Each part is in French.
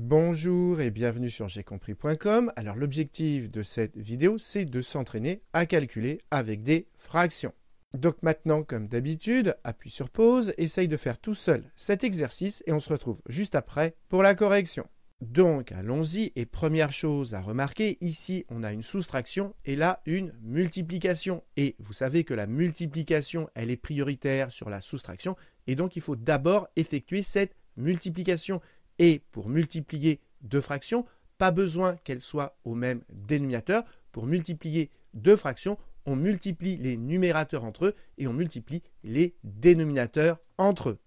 Bonjour et bienvenue sur compris.com. Alors l'objectif de cette vidéo, c'est de s'entraîner à calculer avec des fractions. Donc maintenant, comme d'habitude, appuie sur pause, essaye de faire tout seul cet exercice et on se retrouve juste après pour la correction. Donc allons-y et première chose à remarquer, ici on a une soustraction et là une multiplication. Et vous savez que la multiplication, elle est prioritaire sur la soustraction et donc il faut d'abord effectuer cette multiplication. Et pour multiplier deux fractions, pas besoin qu'elles soient au même dénominateur. Pour multiplier deux fractions, on multiplie les numérateurs entre eux et on multiplie les dénominateurs entre eux.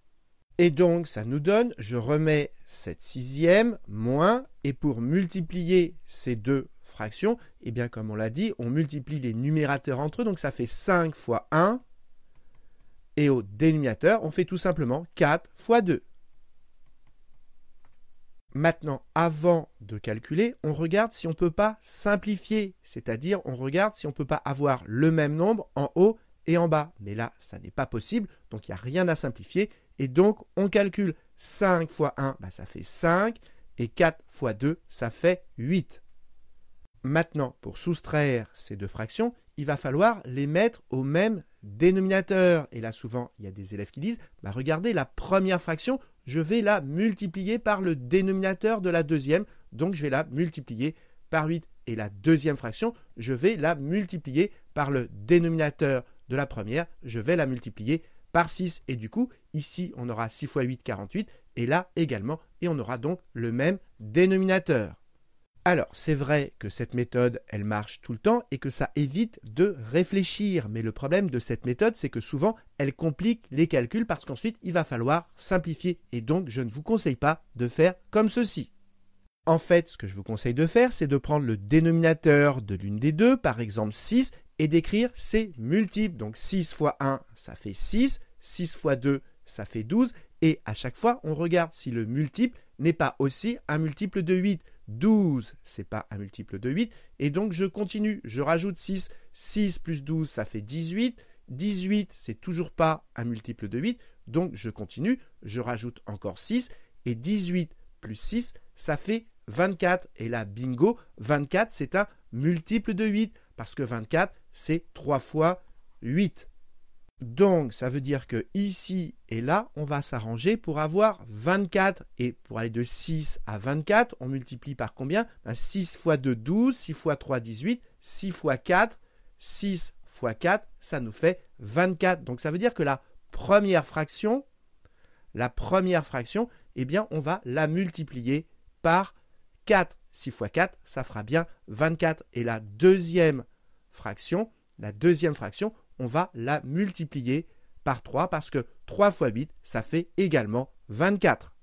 Et donc, ça nous donne, je remets cette sixième moins, et pour multiplier ces deux fractions, et eh bien comme on l'a dit, on multiplie les numérateurs entre eux, donc ça fait 5 fois 1, et au dénominateur, on fait tout simplement 4 fois 2. Maintenant, avant de calculer, on regarde si on ne peut pas simplifier, c'est-à-dire on regarde si on ne peut pas avoir le même nombre en haut et en bas. Mais là, ça n'est pas possible, donc il n'y a rien à simplifier, et donc on calcule 5 fois 1, bah, ça fait 5, et 4 fois 2, ça fait 8. Maintenant, pour soustraire ces deux fractions, il va falloir les mettre au même dénominateur. Et là, souvent, il y a des élèves qui disent, bah, regardez, la première fraction, je vais la multiplier par le dénominateur de la deuxième, donc je vais la multiplier par 8. Et la deuxième fraction, je vais la multiplier par le dénominateur de la première, je vais la multiplier par 6. Et du coup, ici, on aura 6 x 8, 48, et là également, et on aura donc le même dénominateur. Alors, c'est vrai que cette méthode, elle marche tout le temps et que ça évite de réfléchir, mais le problème de cette méthode, c'est que souvent, elle complique les calculs parce qu'ensuite, il va falloir simplifier et donc, je ne vous conseille pas de faire comme ceci. En fait, ce que je vous conseille de faire, c'est de prendre le dénominateur de l'une des deux, par exemple 6, et d'écrire ses multiples. Donc 6 fois 1, ça fait 6, 6 fois 2, ça fait 12, et à chaque fois, on regarde si le multiple n'est pas aussi un multiple de 8. 12, ce c'est pas un multiple de 8. Et donc je continue, je rajoute 6. 6 plus 12, ça fait 18. 18, c'est toujours pas un multiple de 8. Donc je continue, je rajoute encore 6. Et 18 plus 6, ça fait 24. Et là, bingo, 24, c'est un multiple de 8. Parce que 24, c'est 3 fois 8. Donc, ça veut dire que ici et là, on va s'arranger pour avoir 24. Et pour aller de 6 à 24, on multiplie par combien 6 ben, fois 2, 12. 6 fois 3, 18. 6 fois 4, 6 fois 4, ça nous fait 24. Donc, ça veut dire que la première fraction, la première fraction, eh bien, on va la multiplier par 4. 6 fois 4, ça fera bien 24. Et la deuxième fraction, la deuxième fraction, on va la multiplier par 3 parce que 3 fois 8, ça fait également 24.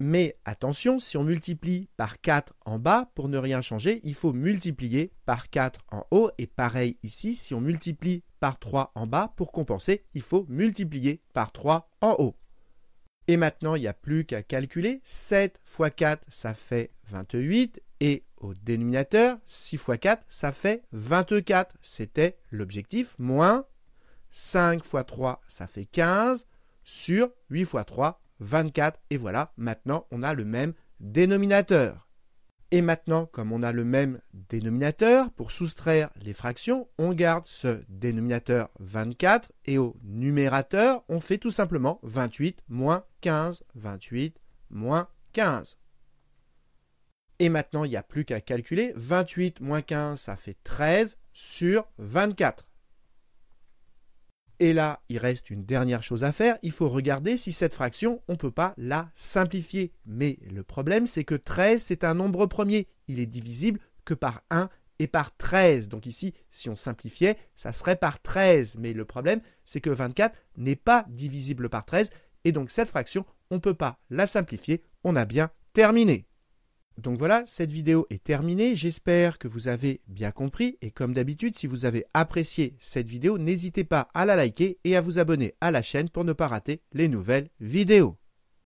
Mais attention, si on multiplie par 4 en bas, pour ne rien changer, il faut multiplier par 4 en haut. Et pareil ici, si on multiplie par 3 en bas, pour compenser, il faut multiplier par 3 en haut. Et maintenant, il n'y a plus qu'à calculer. 7 x 4, ça fait 28. Et au dénominateur, 6 fois 4, ça fait 24. C'était l'objectif, moins 5 fois 3, ça fait 15, sur 8 fois 3, 24. Et voilà, maintenant, on a le même dénominateur. Et maintenant, comme on a le même dénominateur, pour soustraire les fractions, on garde ce dénominateur 24 et au numérateur, on fait tout simplement 28 moins 15, 28 moins 15. Et maintenant, il n'y a plus qu'à calculer. 28 moins 15, ça fait 13 sur 24. Et là, il reste une dernière chose à faire. Il faut regarder si cette fraction, on ne peut pas la simplifier. Mais le problème, c'est que 13, c'est un nombre premier. Il est divisible que par 1 et par 13. Donc ici, si on simplifiait, ça serait par 13. Mais le problème, c'est que 24 n'est pas divisible par 13. Et donc cette fraction, on ne peut pas la simplifier. On a bien terminé. Donc voilà, cette vidéo est terminée. J'espère que vous avez bien compris. Et comme d'habitude, si vous avez apprécié cette vidéo, n'hésitez pas à la liker et à vous abonner à la chaîne pour ne pas rater les nouvelles vidéos.